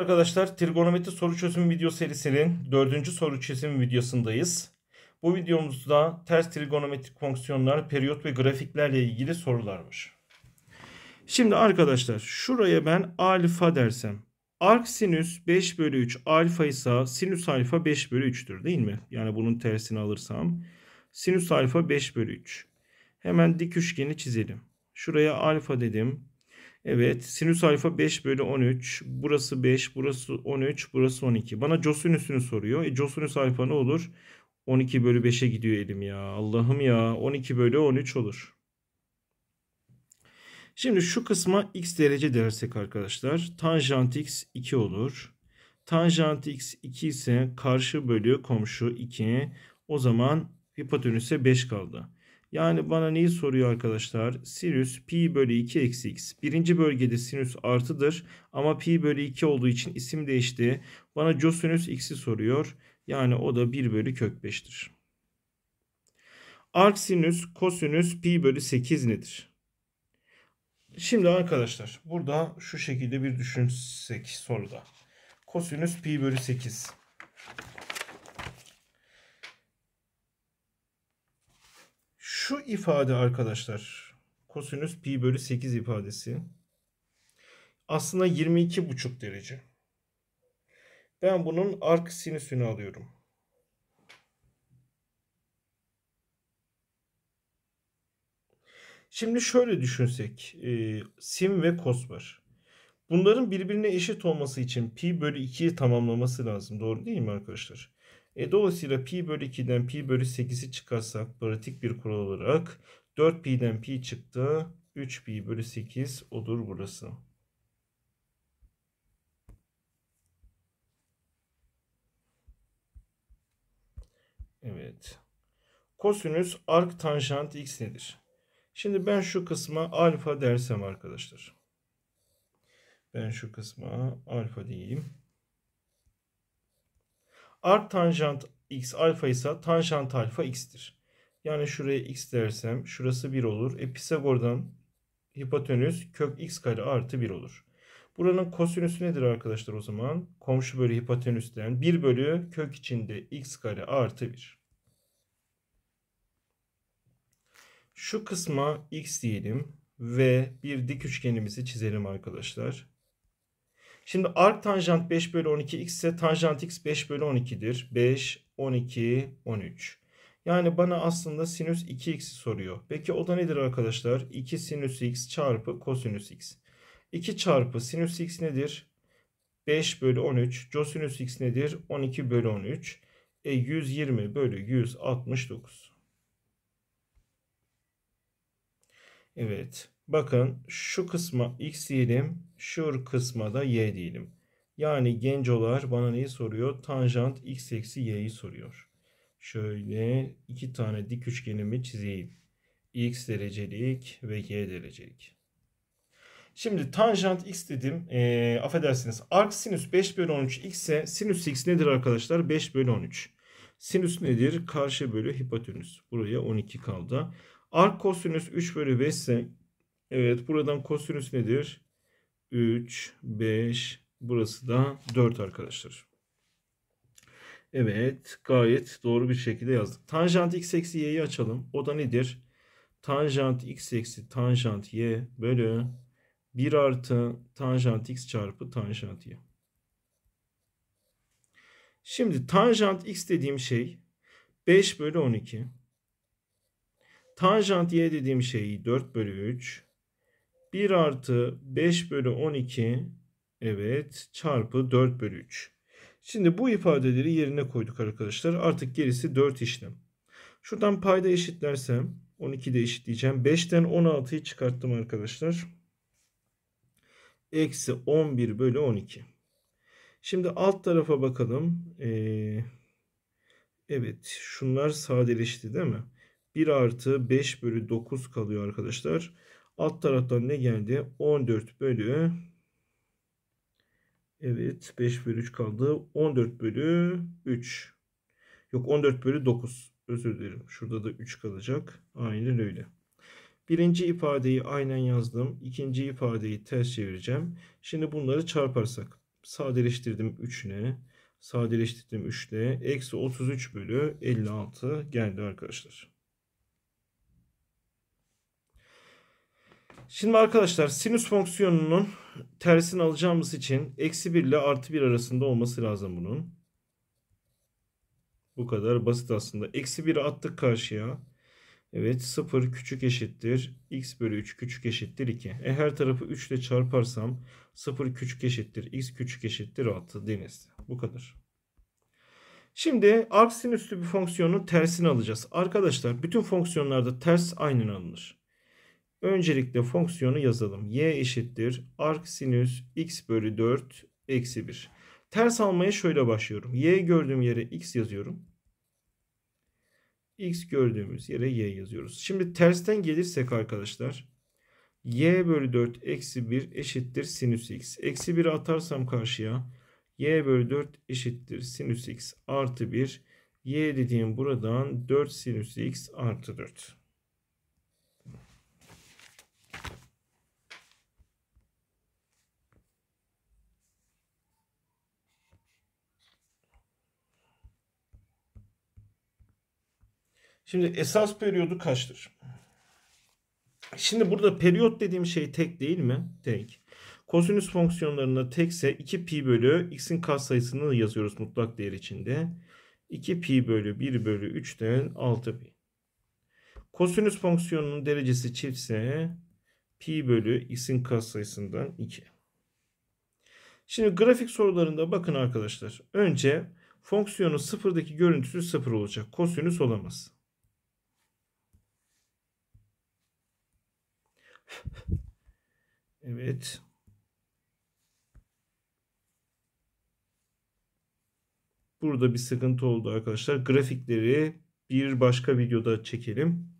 Arkadaşlar trigonometri soru çözüm video serisinin dördüncü soru çözüm videosundayız. Bu videomuzda ters trigonometrik fonksiyonlar, periyot ve grafiklerle ilgili sorularmış. Şimdi arkadaşlar şuraya ben alfa dersem. Ark sinüs 5 bölü 3 alfa ise sinüs alfa 5 bölü 3'tür değil mi? Yani bunun tersini alırsam. Sinüs alfa 5 bölü 3. Hemen dik üçgeni çizelim. Şuraya alfa dedim. Evet sinüs alfa 5 bölü 13. Burası 5, burası 13, burası 12. Bana cosinüsünü soruyor. E, cosinüs alfa ne olur? 12 bölü 5'e gidiyor elim ya. Allah'ım ya 12 bölü 13 olur. Şimdi şu kısma x derece dersek arkadaşlar tanjant x 2 olur. Tanjant x 2 ise karşı bölü komşu 2. O zaman hipotenüse 5 kaldı. Yani bana neyi soruyor arkadaşlar? Sinüs pi bölü 2 eksi x. Birinci bölgede sinüs artıdır ama pi bölü 2 olduğu için isim değişti. Bana cosinüs x'i soruyor. Yani o da 1 bölü kök 5'tir. Arc sinüs kosinüs pi bölü 8 nedir? Şimdi arkadaşlar burada şu şekilde bir düşünsek soruda. Kosinüs pi bölü 8. şu ifade arkadaşlar kosinüs pi bölü 8 ifadesi aslında 22,5 derece. Ben bunun ark sinüsünü alıyorum. Şimdi şöyle düşünsek e, sin ve kos var. Bunların birbirine eşit olması için pi bölü 2'yi tamamlaması lazım. Doğru değil mi arkadaşlar? E, dolayısıyla pi bölü 2'den pi bölü 8'i çıkarsak pratik bir kural olarak 4 pi'den pi çıktı. 3 pi bölü 8 odur burası. Evet. Kosinüs ark x nedir? Şimdi ben şu kısma alfa dersem arkadaşlar. Ben şu kısma alfa diyeyim. Art tanjant x alfa ise tanjant alfa x'tir. Yani şuraya x dersem şurası 1 olur. E Pisagor'dan hipotenüs kök x kare artı 1 olur. Buranın kosinüsü nedir arkadaşlar o zaman? Komşu bölü hipotenüsten 1 bölü kök içinde x kare artı 1. Şu kısma x diyelim ve bir dik üçgenimizi çizelim arkadaşlar. Şimdi arc tanjant 5 bölü 12 x ise tanjant x 5 bölü 12'dir. 5, 12, 13. Yani bana aslında sinüs 2x'i soruyor. Peki o da nedir arkadaşlar? 2 sinüs x çarpı kosinüs x. 2 çarpı sinüs x nedir? 5 bölü 13. Cosinüs x nedir? 12 bölü 13. E 120 bölü 169. Evet. Bakın şu kısma x diyelim. Şu kısma da y diyelim. Yani gencolar bana neyi soruyor? Tanjant x eksi y'yi soruyor. Şöyle iki tane dik üçgenimi çizeyim. x derecelik ve y derecelik. Şimdi tanjant x dedim. E, affedersiniz. Arc sinüs 5 bölü 13 x ise sinüs x nedir arkadaşlar? 5 bölü 13. Sinüs nedir? Karşı bölü hipotenüs. Buraya 12 kaldı. Ark kosinüs 3 bölü 5 ise evet buradan kosinüs nedir? 3, 5 burası da 4 arkadaşlar. Evet gayet doğru bir şekilde yazdık. Tanjant x eksi y'yi açalım. O da nedir? Tanjant x eksi tanjant y bölü 1 artı tanjant x çarpı tanjant y. Şimdi tanjant x dediğim şey 5 bölü 12. Tanjant y dediğim şeyi 4 bölü 3. 1 artı 5 bölü 12 evet çarpı 4 bölü 3. Şimdi bu ifadeleri yerine koyduk arkadaşlar. Artık gerisi 4 işlem. Şuradan payda eşitlersem 12 de eşitleyeceğim. 5'ten 16'yı çıkarttım arkadaşlar. Eksi 11 bölü 12. Şimdi alt tarafa bakalım. Ee, evet şunlar sadeleşti değil mi? 1 artı 5 bölü 9 kalıyor arkadaşlar. Alt taraftan ne geldi? 14 bölü Evet 5 bölü 3 kaldı. 14 bölü 3. Yok 14 bölü 9. Özür dilerim. Şurada da 3 kalacak. Aynen öyle. Birinci ifadeyi aynen yazdım. İkinci ifadeyi ters çevireceğim. Şimdi bunları çarparsak. Sadeleştirdim 3'üne. Sadeleştirdim 3'le. Eksi 33 bölü 56 geldi arkadaşlar. Şimdi arkadaşlar sinüs fonksiyonunun tersini alacağımız için eksi 1 ile artı 1 arasında olması lazım bunun. Bu kadar basit aslında. Eksi 1'i attık karşıya. Evet 0 küçük eşittir. X bölü 3 küçük eşittir 2. E her tarafı 3 ile çarparsam 0 küçük eşittir. X küçük eşittir 6 deniz. Bu kadar. Şimdi arc bir fonksiyonun tersini alacağız. Arkadaşlar bütün fonksiyonlarda ters aynen alınır. Öncelikle fonksiyonu yazalım. Y eşittir arc sinüs x bölü 4 eksi 1. Ters almaya şöyle başlıyorum. Y gördüğüm yere x yazıyorum. X gördüğümüz yere y yazıyoruz. Şimdi tersten gelirsek arkadaşlar. Y bölü 4 eksi 1 eşittir sinüs x. Eksi 1'i atarsam karşıya. Y bölü 4 eşittir sinüs x artı 1. Y dediğim buradan 4 sinüs x artı 4. Şimdi esas periyodu kaçtır? Şimdi burada periyot dediğim şey tek değil mi? Tek. Kosinüs fonksiyonlarında tekse 2 pi bölü x'in katsayısını yazıyoruz mutlak değer içinde. 2 pi bölü 1 bölü 3'ten 6 pi. Kosinüs fonksiyonunun derecesi çiftse pi bölü x'in katsayısından 2. Şimdi grafik sorularında bakın arkadaşlar. Önce fonksiyonun sıfırdaki görüntüsü sıfır olacak. Kosinüs olamaz. Evet. Burada bir sıkıntı oldu arkadaşlar. Grafikleri bir başka videoda çekelim.